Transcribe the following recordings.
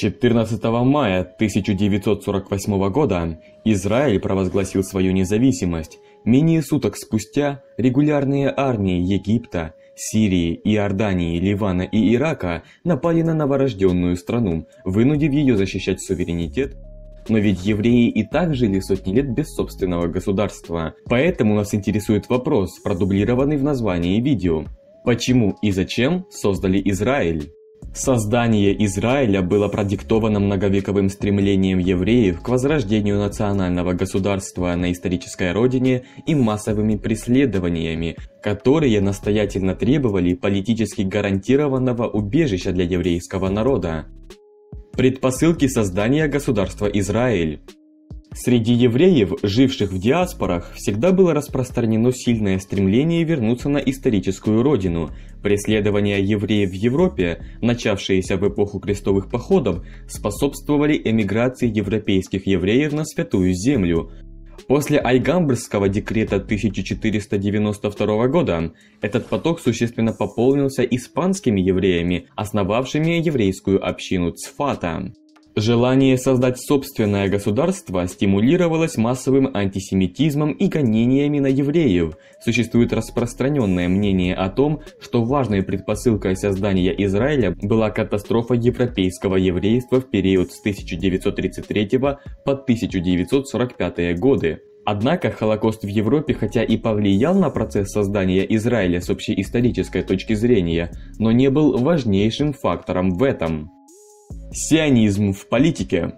14 мая 1948 года Израиль провозгласил свою независимость. Менее суток спустя регулярные армии Египта, Сирии, Иордании, Ливана и Ирака напали на новорожденную страну, вынудив ее защищать суверенитет но ведь евреи и так жили сотни лет без собственного государства. Поэтому нас интересует вопрос, продублированный в названии видео. Почему и зачем создали Израиль? Создание Израиля было продиктовано многовековым стремлением евреев к возрождению национального государства на исторической родине и массовыми преследованиями, которые настоятельно требовали политически гарантированного убежища для еврейского народа. Предпосылки создания государства Израиль Среди евреев, живших в диаспорах, всегда было распространено сильное стремление вернуться на историческую родину. Преследования евреев в Европе, начавшиеся в эпоху крестовых походов, способствовали эмиграции европейских евреев на Святую Землю. После Альгамбрского декрета 1492 года этот поток существенно пополнился испанскими евреями, основавшими еврейскую общину Цфата. Желание создать собственное государство стимулировалось массовым антисемитизмом и гонениями на евреев. Существует распространенное мнение о том, что важной предпосылкой создания Израиля была катастрофа европейского еврейства в период с 1933 по 1945 годы. Однако Холокост в Европе хотя и повлиял на процесс создания Израиля с общеисторической точки зрения, но не был важнейшим фактором в этом. Сионизм в политике.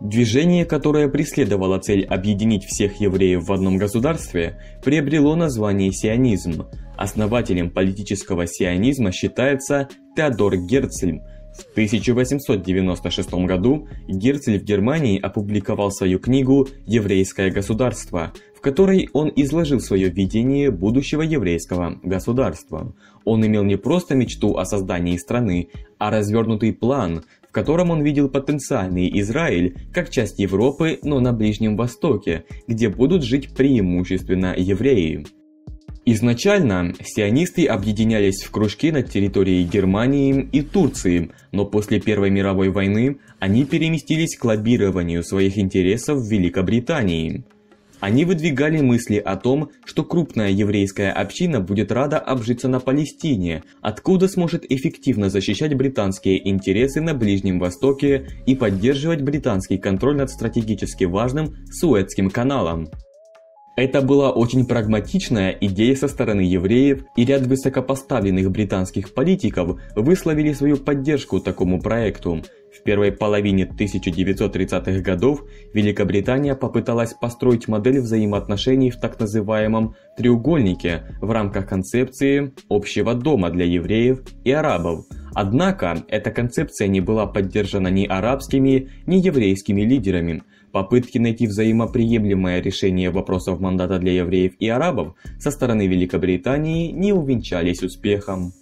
Движение, которое преследовало цель объединить всех евреев в одном государстве, приобрело название сионизм. Основателем политического сионизма считается Теодор Герцль. В 1896 году Герцль в Германии опубликовал свою книгу «Еврейское государство», в которой он изложил свое видение будущего еврейского государства. Он имел не просто мечту о создании страны, а развернутый план, в котором он видел потенциальный Израиль как часть Европы, но на Ближнем Востоке, где будут жить преимущественно евреи. Изначально сионисты объединялись в кружки на территории Германии и Турции, но после Первой мировой войны они переместились к лоббированию своих интересов в Великобритании. Они выдвигали мысли о том, что крупная еврейская община будет рада обжиться на Палестине, откуда сможет эффективно защищать британские интересы на Ближнем Востоке и поддерживать британский контроль над стратегически важным Суэцким каналом. Это была очень прагматичная идея со стороны евреев, и ряд высокопоставленных британских политиков высловили свою поддержку такому проекту, в первой половине 1930-х годов Великобритания попыталась построить модель взаимоотношений в так называемом «треугольнике» в рамках концепции «общего дома для евреев и арабов». Однако эта концепция не была поддержана ни арабскими, ни еврейскими лидерами. Попытки найти взаимоприемлемое решение вопросов мандата для евреев и арабов со стороны Великобритании не увенчались успехом.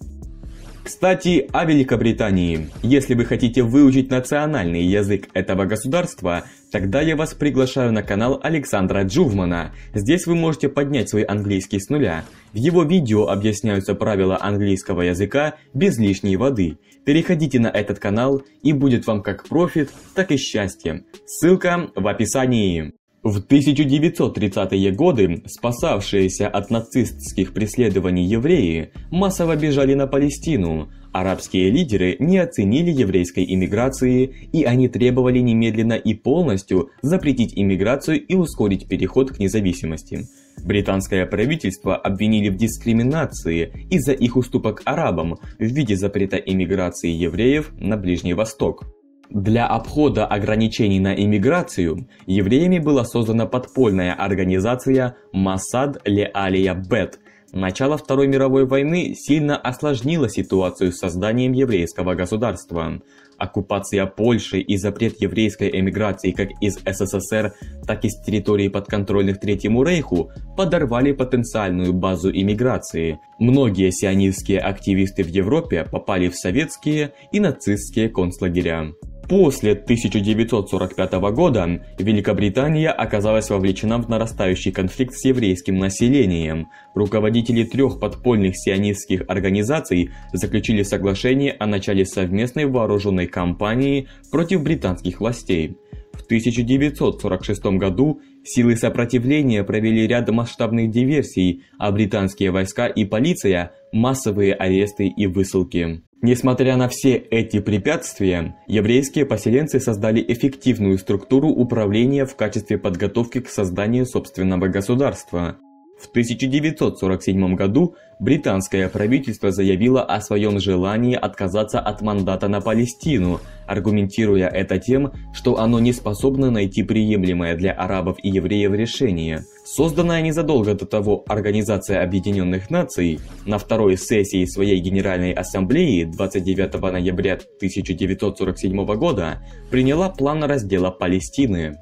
Кстати, о Великобритании. Если вы хотите выучить национальный язык этого государства, тогда я вас приглашаю на канал Александра Джувмана. Здесь вы можете поднять свой английский с нуля. В его видео объясняются правила английского языка без лишней воды. Переходите на этот канал и будет вам как профит, так и счастье. Ссылка в описании. В 1930-е годы спасавшиеся от нацистских преследований евреи массово бежали на Палестину, арабские лидеры не оценили еврейской иммиграции, и они требовали немедленно и полностью запретить иммиграцию и ускорить переход к независимости. Британское правительство обвинили в дискриминации из-за их уступок арабам в виде запрета иммиграции евреев на Ближний Восток. Для обхода ограничений на иммиграцию евреями была создана подпольная организация Масад Ле Алия Бет. Начало Второй мировой войны сильно осложнило ситуацию с созданием еврейского государства. Оккупация Польши и запрет еврейской эмиграции как из СССР, так и с территории подконтрольных Третьему Рейху подорвали потенциальную базу иммиграции. Многие сионистские активисты в Европе попали в советские и нацистские концлагеря. После 1945 года Великобритания оказалась вовлечена в нарастающий конфликт с еврейским населением. Руководители трех подпольных сионистских организаций заключили соглашение о начале совместной вооруженной кампании против британских властей. В 1946 году силы сопротивления провели ряд масштабных диверсий, а британские войска и полиция – массовые аресты и высылки. Несмотря на все эти препятствия, еврейские поселенцы создали эффективную структуру управления в качестве подготовки к созданию собственного государства. В 1947 году британское правительство заявило о своем желании отказаться от мандата на Палестину, аргументируя это тем, что оно не способно найти приемлемое для арабов и евреев решение. Созданная незадолго до того Организация Объединенных Наций на второй сессии своей Генеральной Ассамблеи 29 ноября 1947 года приняла план раздела Палестины.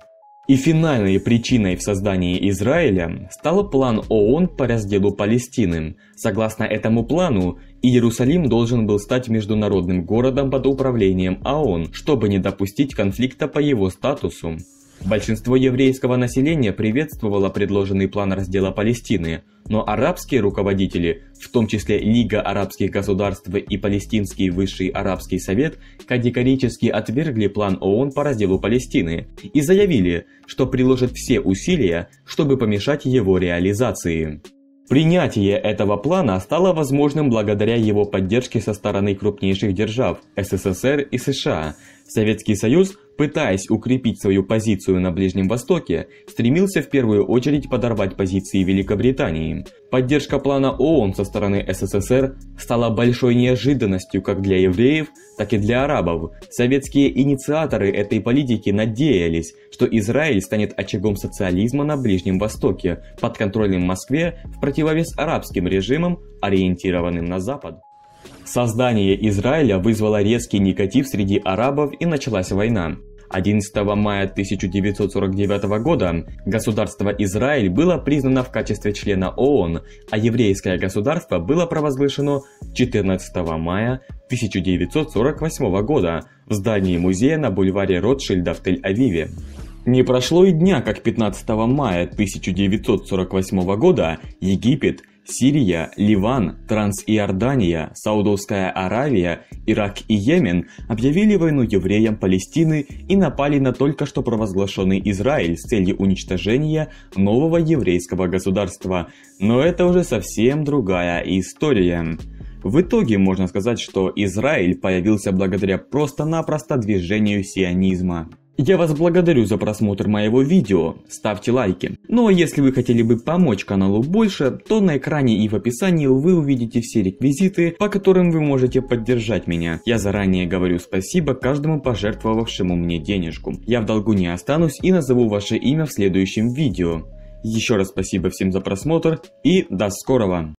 И финальной причиной в создании Израиля стал план ООН по разделу Палестины. Согласно этому плану, Иерусалим должен был стать международным городом под управлением ООН, чтобы не допустить конфликта по его статусу. Большинство еврейского населения приветствовало предложенный план раздела Палестины, но арабские руководители, в том числе Лига арабских государств и Палестинский высший арабский совет, категорически отвергли план ООН по разделу Палестины и заявили, что приложат все усилия, чтобы помешать его реализации. Принятие этого плана стало возможным благодаря его поддержке со стороны крупнейших держав – СССР и США. Советский Союз – пытаясь укрепить свою позицию на Ближнем Востоке, стремился в первую очередь подорвать позиции Великобритании. Поддержка плана ООН со стороны СССР стала большой неожиданностью как для евреев, так и для арабов. Советские инициаторы этой политики надеялись, что Израиль станет очагом социализма на Ближнем Востоке, под контролем Москве в противовес арабским режимам, ориентированным на Запад. Создание Израиля вызвало резкий негатив среди арабов и началась война. 11 мая 1949 года государство Израиль было признано в качестве члена ООН, а еврейское государство было провозглашено 14 мая 1948 года в здании музея на бульваре Ротшильда в Тель-Авиве. Не прошло и дня, как 15 мая 1948 года Египет – Сирия, Ливан, Трансиордания, Саудовская Аравия, Ирак и Йемен объявили войну евреям Палестины и напали на только что провозглашенный Израиль с целью уничтожения нового еврейского государства. Но это уже совсем другая история. В итоге можно сказать, что Израиль появился благодаря просто-напросто движению сионизма. Я вас благодарю за просмотр моего видео, ставьте лайки. Ну а если вы хотели бы помочь каналу больше, то на экране и в описании вы увидите все реквизиты, по которым вы можете поддержать меня. Я заранее говорю спасибо каждому пожертвовавшему мне денежку. Я в долгу не останусь и назову ваше имя в следующем видео. Еще раз спасибо всем за просмотр и до скорого!